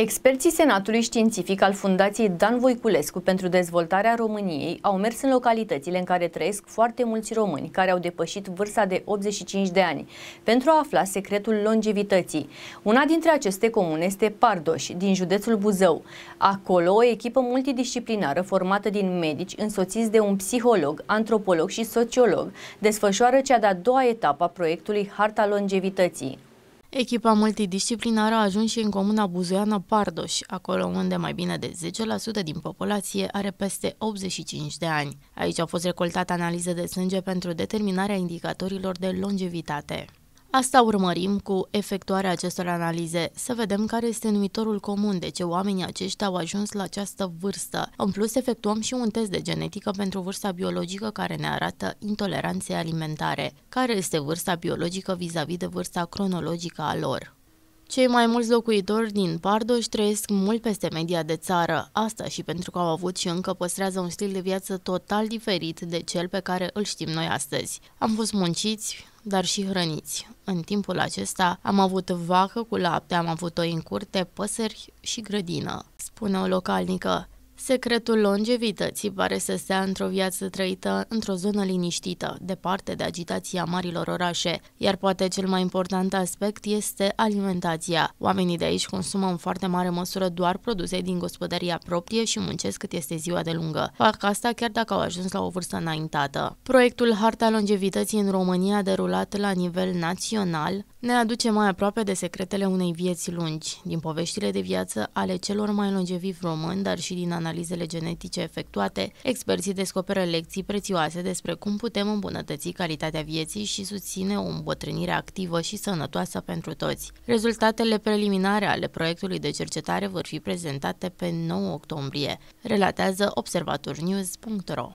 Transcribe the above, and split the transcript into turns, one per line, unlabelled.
Experții Senatului Științific al Fundației Dan Voiculescu pentru dezvoltarea României au mers în localitățile în care trăiesc foarte mulți români care au depășit vârsta de 85 de ani pentru a afla secretul longevității. Una dintre aceste comune este Pardoș, din județul Buzău. Acolo, o echipă multidisciplinară formată din medici însoțiți de un psiholog, antropolog și sociolog desfășoară cea de-a doua etapă a proiectului Harta Longevității. Echipa multidisciplinară a ajuns și în comuna Buzoiana
Pardoș, acolo unde mai bine de 10% din populație are peste 85 de ani. Aici au fost recoltate analize de sânge pentru determinarea indicatorilor de longevitate. Asta urmărim cu efectuarea acestor analize, să vedem care este numitorul comun de ce oamenii aceștia au ajuns la această vârstă. În plus, efectuăm și un test de genetică pentru vârsta biologică care ne arată intoleranțe alimentare. Care este vârsta biologică vis-a-vis -vis de vârsta cronologică a lor? Cei mai mulți locuitori din Pardoș trăiesc mult peste media de țară, asta și pentru că au avut și încă păstrează un stil de viață total diferit de cel pe care îl știm noi astăzi. Am fost munciți, dar și hrăniți. În timpul acesta am avut vacă cu lapte, am avut oi în curte, păsări și grădină, spune o localnică. Secretul longevității pare să stea într-o viață trăită într-o zonă liniștită, departe de agitația marilor orașe, iar poate cel mai important aspect este alimentația. Oamenii de aici consumă în foarte mare măsură doar produse din gospodăria proprie și muncesc cât este ziua de lungă. Fac asta chiar dacă au ajuns la o vârstă înaintată. Proiectul Harta Longevității în România, derulat la nivel național, ne aduce mai aproape de secretele unei vieți lungi, din poveștile de viață ale celor mai longevivi români, dar și din analizele genetice efectuate, experții descoperă lecții prețioase despre cum putem îmbunătăți calitatea vieții și susține o îmbătrânire activă și sănătoasă pentru toți. Rezultatele preliminare ale proiectului de cercetare vor fi prezentate pe 9 octombrie, relatează observatornews.ro.